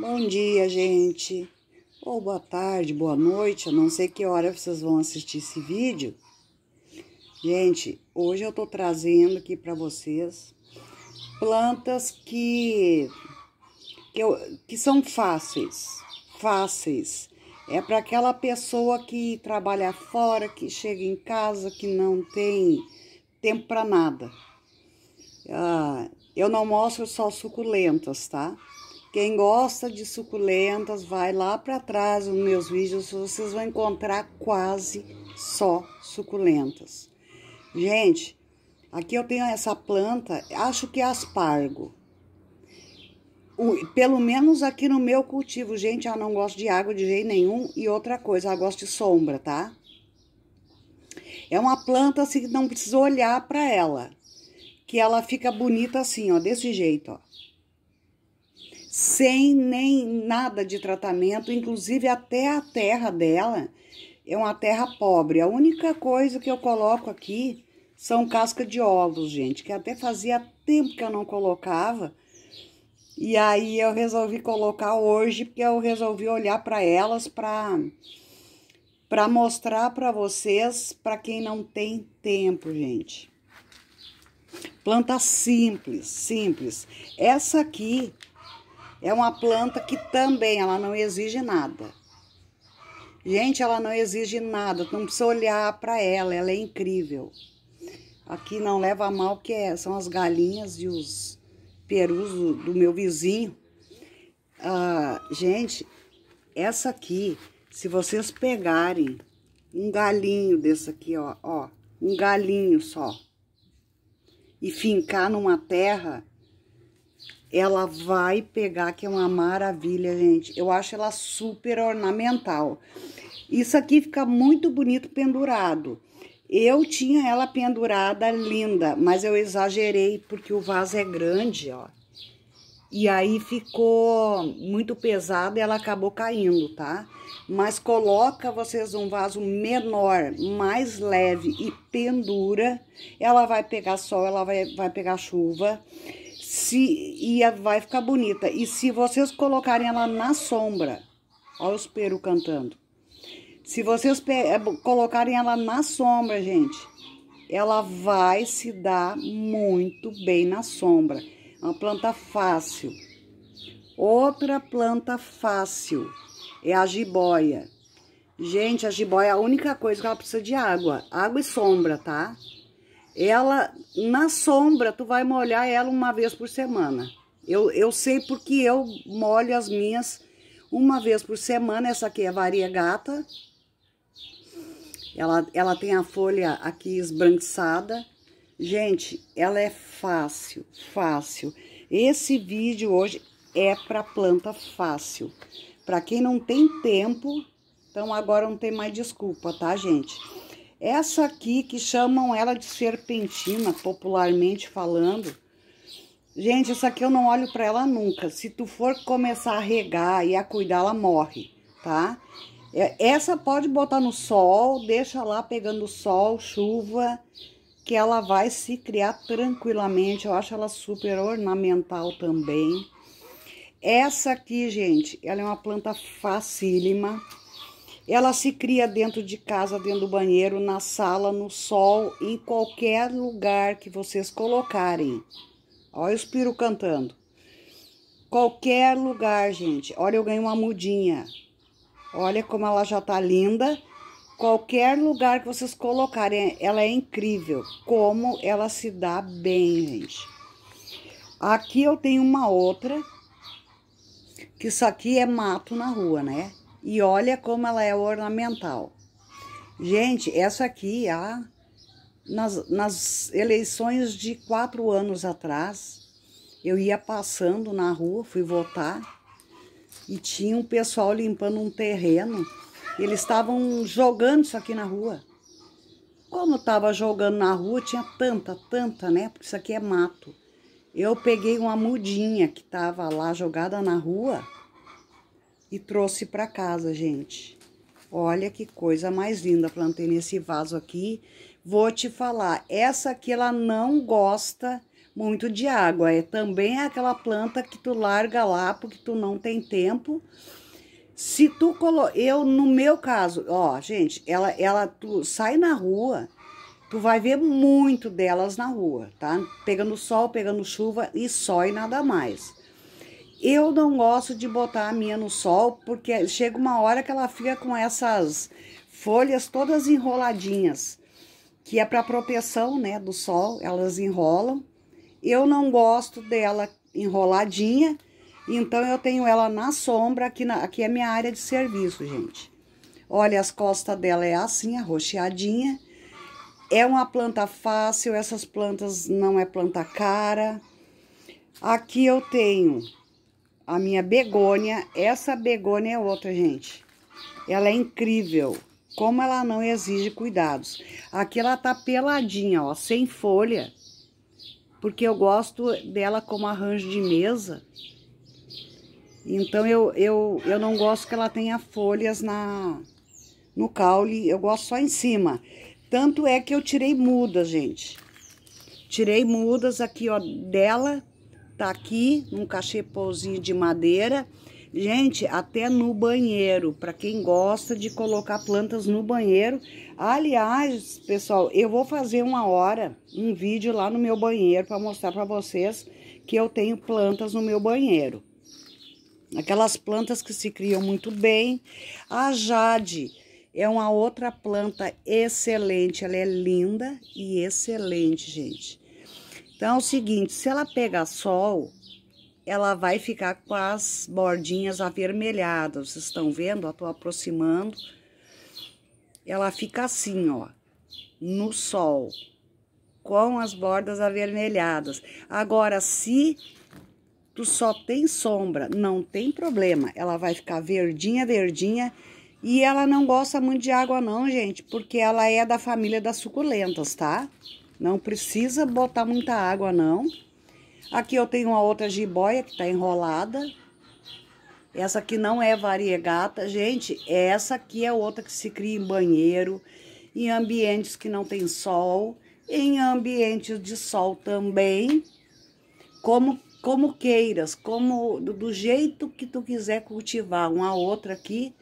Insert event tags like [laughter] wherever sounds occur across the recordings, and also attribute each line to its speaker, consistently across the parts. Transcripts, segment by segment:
Speaker 1: Bom dia, gente. Ou boa tarde, boa noite. Eu não sei que hora vocês vão assistir esse vídeo. Gente, hoje eu tô trazendo aqui para vocês plantas que que, eu, que são fáceis, fáceis. É para aquela pessoa que trabalha fora, que chega em casa, que não tem tempo para nada. Ah, eu não mostro só suculentas, tá? Quem gosta de suculentas, vai lá para trás nos meus vídeos, vocês vão encontrar quase só suculentas. Gente, aqui eu tenho essa planta, acho que é aspargo. O, pelo menos aqui no meu cultivo, gente, eu não gosto de água de jeito nenhum. E outra coisa, eu gosto de sombra, tá? É uma planta assim que não precisa olhar para ela. Que ela fica bonita assim, ó, desse jeito, ó sem nem nada de tratamento, inclusive até a terra dela é uma terra pobre. A única coisa que eu coloco aqui são casca de ovos, gente, que até fazia tempo que eu não colocava. E aí eu resolvi colocar hoje porque eu resolvi olhar para elas para para mostrar para vocês, para quem não tem tempo, gente. Planta simples, simples. Essa aqui é uma planta que também ela não exige nada. Gente, ela não exige nada, não precisa olhar para ela, ela é incrível. Aqui não leva a mal que é, são as galinhas e os perus do, do meu vizinho. Ah, gente, essa aqui, se vocês pegarem um galinho desse aqui, ó, ó, um galinho só, e fincar numa terra, ela vai pegar, que é uma maravilha, gente. Eu acho ela super ornamental. Isso aqui fica muito bonito pendurado. Eu tinha ela pendurada linda, mas eu exagerei porque o vaso é grande, ó. E aí ficou muito pesado e ela acabou caindo, tá? Mas coloca vocês um vaso menor, mais leve e pendura. Ela vai pegar sol, ela vai, vai pegar chuva. Se, e vai ficar bonita. E se vocês colocarem ela na sombra, olha os peru cantando. Se vocês é, colocarem ela na sombra, gente, ela vai se dar muito bem na sombra. É uma planta fácil. Outra planta fácil é a jiboia. Gente, a jiboia, é a única coisa que ela precisa de água. Água e sombra, tá? ela na sombra, tu vai molhar ela uma vez por semana. Eu, eu sei porque eu molho as minhas uma vez por semana. Essa aqui é variegata. Ela, ela tem a folha aqui esbranquiçada. Gente, ela é fácil, fácil. Esse vídeo hoje é para planta fácil. Para quem não tem tempo, então agora não tem mais desculpa, tá, gente? Essa aqui que chamam ela de serpentina, popularmente falando. Gente, essa aqui eu não olho para ela nunca. Se tu for começar a regar e a cuidar, ela morre, tá? É, essa pode botar no sol, deixa lá pegando sol, chuva, que ela vai se criar tranquilamente. Eu acho ela super ornamental também. Essa aqui, gente, ela é uma planta facílima. Ela se cria dentro de casa, dentro do banheiro, na sala, no sol, em qualquer lugar que vocês colocarem. Olha o Espiro cantando. Qualquer lugar, gente. Olha, eu ganhei uma mudinha. Olha como ela já tá linda. Qualquer lugar que vocês colocarem, ela é incrível. Como ela se dá bem, gente. Aqui eu tenho uma outra. Que isso aqui é mato na rua, né? E olha como ela é ornamental. Gente, essa aqui, há, nas, nas eleições de quatro anos atrás, eu ia passando na rua, fui votar, e tinha um pessoal limpando um terreno. Eles estavam jogando isso aqui na rua. Como estava jogando na rua, tinha tanta, tanta, né? Porque isso aqui é mato. Eu peguei uma mudinha que estava lá jogada na rua e trouxe para casa, gente. Olha que coisa mais linda, plantei nesse vaso aqui. Vou te falar, essa aqui ela não gosta muito de água. É também aquela planta que tu larga lá porque tu não tem tempo. Se tu colo, eu no meu caso, ó, gente, ela ela tu sai na rua, tu vai ver muito delas na rua, tá? Pegando sol, pegando chuva e só e nada mais. Eu não gosto de botar a minha no sol, porque chega uma hora que ela fica com essas folhas todas enroladinhas, que é para proteção, né, do sol, elas enrolam. Eu não gosto dela enroladinha, então eu tenho ela na sombra, aqui, na, aqui é minha área de serviço, gente. Olha, as costas dela é assim, arroxeadinha. É uma planta fácil, essas plantas não é planta cara. Aqui eu tenho a minha begônia. Essa begônia é outra, gente. Ela é incrível. Como ela não exige cuidados. Aqui ela tá peladinha, ó, sem folha. Porque eu gosto dela como arranjo de mesa. Então eu, eu, eu não gosto que ela tenha folhas na no caule, eu gosto só em cima. Tanto é que eu tirei mudas, gente. Tirei mudas aqui, ó, dela Tá aqui num cachepôzinho de madeira. Gente, até no banheiro, para quem gosta de colocar plantas no banheiro. Aliás, pessoal, eu vou fazer uma hora, um vídeo lá no meu banheiro para mostrar para vocês que eu tenho plantas no meu banheiro. Aquelas plantas que se criam muito bem. A Jade é uma outra planta excelente, ela é linda e excelente, gente. Então, é o seguinte, se ela pegar sol, ela vai ficar com as bordinhas avermelhadas. Vocês estão vendo? Eu tô aproximando. Ela fica assim, ó, no sol, com as bordas avermelhadas. Agora, se tu só tem sombra, não tem problema. Ela vai ficar verdinha, verdinha. E ela não gosta muito de água não, gente, porque ela é da família das suculentas, tá? Não precisa botar muita água, não. Aqui eu tenho uma outra jiboia que tá enrolada. Essa aqui não é variegata. Gente, essa aqui é outra que se cria em banheiro, em ambientes que não tem sol, em ambientes de sol também. Como, como queiras, como do, do jeito que tu quiser cultivar. Uma outra aqui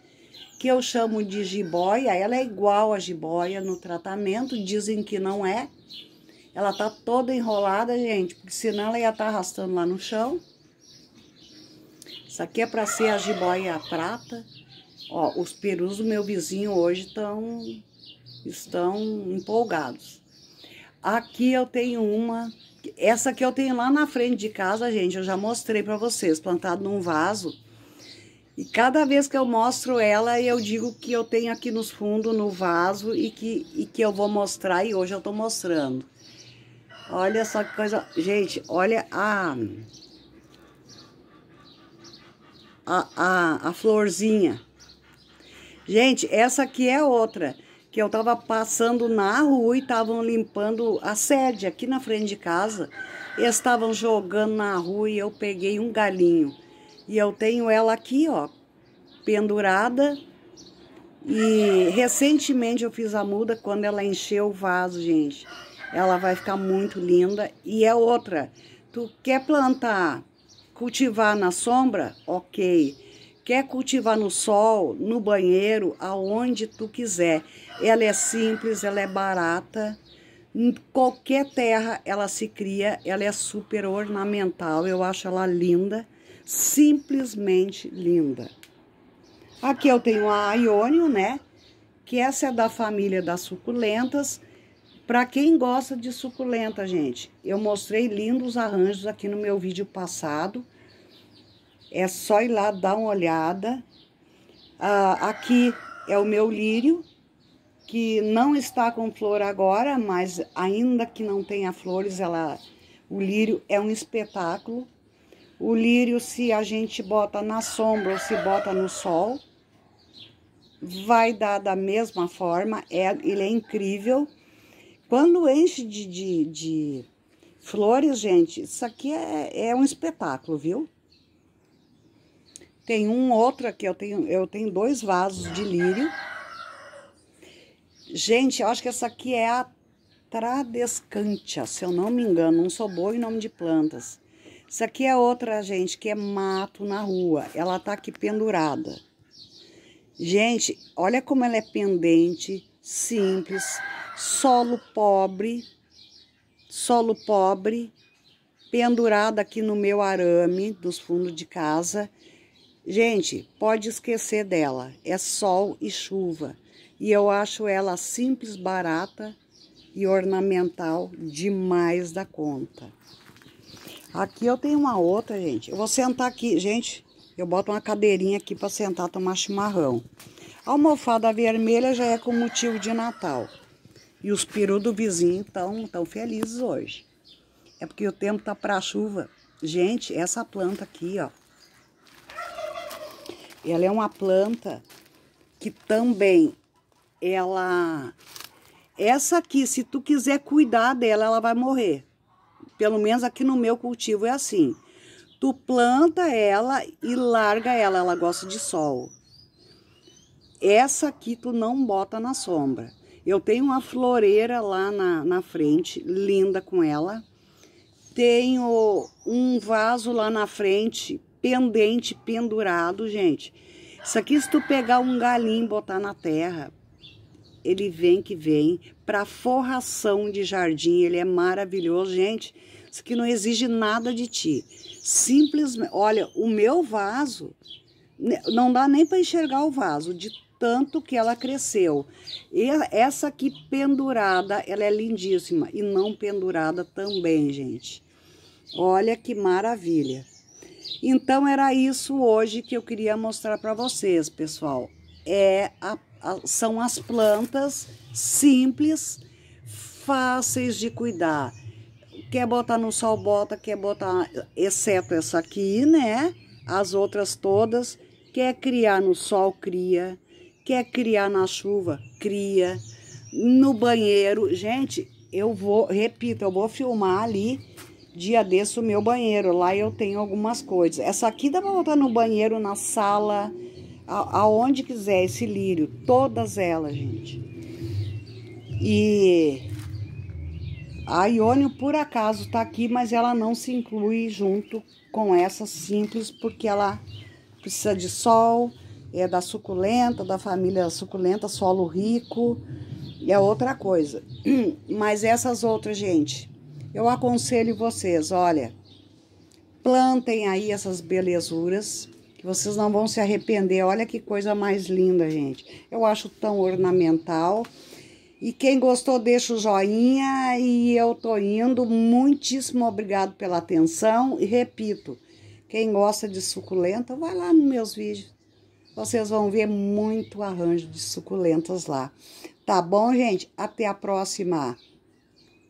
Speaker 1: que eu chamo de jiboia, ela é igual a jiboia no tratamento, dizem que não é. Ela tá toda enrolada, gente, porque senão ela ia estar tá arrastando lá no chão. Isso aqui é para ser a jiboia prata. Ó, os perus do meu vizinho hoje estão estão empolgados. Aqui eu tenho uma, essa que eu tenho lá na frente de casa, gente, eu já mostrei para vocês, plantado num vaso e cada vez que eu mostro ela, eu digo que eu tenho aqui nos fundos, no vaso, e que, e que eu vou mostrar, e hoje eu tô mostrando. Olha só que coisa... Gente, olha a... A, a, a florzinha. Gente, essa aqui é outra, que eu tava passando na rua e estavam limpando a sede aqui na frente de casa. e Estavam jogando na rua e eu peguei um galinho. E eu tenho ela aqui, ó, pendurada. E recentemente eu fiz a muda quando ela encheu o vaso, gente. Ela vai ficar muito linda. E é outra, tu quer plantar, cultivar na sombra? Ok. Quer cultivar no sol, no banheiro, aonde tu quiser. Ela é simples, ela é barata. Em hum, qualquer terra ela se cria, ela é super ornamental, eu acho ela linda simplesmente linda. Aqui eu tenho a Iônio, né? Que essa é da família das suculentas. Para quem gosta de suculenta, gente, eu mostrei lindos arranjos aqui no meu vídeo passado. É só ir lá dar uma olhada. Ah, aqui é o meu lírio, que não está com flor agora, mas ainda que não tenha flores, ela, o lírio é um espetáculo. O lírio, se a gente bota na sombra ou se bota no sol, vai dar da mesma forma, é, ele é incrível. Quando enche de, de, de flores, gente, isso aqui é, é um espetáculo, viu? Tem um outro aqui, eu tenho, eu tenho dois vasos de lírio. Gente, eu acho que essa aqui é a Tradescantia, se eu não me engano, não sou boa em nome de plantas. Isso aqui é outra, gente, que é mato na rua. Ela tá aqui pendurada. Gente, olha como ela é pendente, simples, solo pobre, solo pobre, pendurada aqui no meu arame dos fundos de casa. Gente, pode esquecer dela, é sol e chuva. E eu acho ela simples, barata e ornamental demais da conta. Aqui eu tenho uma outra, gente. Eu vou sentar aqui, gente. Eu boto uma cadeirinha aqui para sentar tomar chimarrão. A almofada vermelha já é com motivo de Natal. E os perus do vizinho estão tão felizes hoje. É porque o tempo tá para chuva. Gente, essa planta aqui, ó. Ela é uma planta que também ela essa aqui, se tu quiser cuidar dela, ela vai morrer. Pelo menos aqui no meu cultivo é assim. Tu planta ela e larga ela, ela gosta de sol. Essa aqui tu não bota na sombra. Eu tenho uma floreira lá na, na frente, linda com ela. Tenho um vaso lá na frente, pendente, pendurado, gente. Isso aqui, se tu pegar um galinho e botar na terra, ele vem que vem para forração de jardim, ele é maravilhoso, gente. Isso aqui não exige nada de ti. Simplesmente, olha, o meu vaso né, não dá nem para enxergar o vaso de tanto que ela cresceu. E essa aqui pendurada, ela é lindíssima e não pendurada também, gente. Olha que maravilha. Então era isso hoje que eu queria mostrar para vocês, pessoal. É a são as plantas simples, fáceis de cuidar. Quer botar no sol, bota, quer botar, exceto essa aqui, né? As outras todas. Quer criar no sol, cria. Quer criar na chuva, cria. No banheiro, gente, eu vou, repito, eu vou filmar ali dia desse o meu banheiro. Lá eu tenho algumas coisas. Essa aqui dá pra botar no banheiro, na sala aonde quiser esse lírio, todas elas, gente. E a Iônio por acaso está aqui, mas ela não se inclui junto com essa simples, porque ela precisa de sol, é da suculenta, da família suculenta, solo rico, é outra coisa. [clears throat] Mas essas outras, gente, eu aconselho vocês, olha, plantem aí essas belezuras, que vocês não vão se arrepender. Olha que coisa mais linda, gente. Eu acho tão ornamental. E quem gostou, deixa o joinha e eu tô indo. Muitíssimo obrigado pela atenção e repito, quem gosta de suculenta, vai lá nos meus vídeos. Vocês vão ver muito arranjo de suculentas lá. Tá bom, gente? Até a próxima.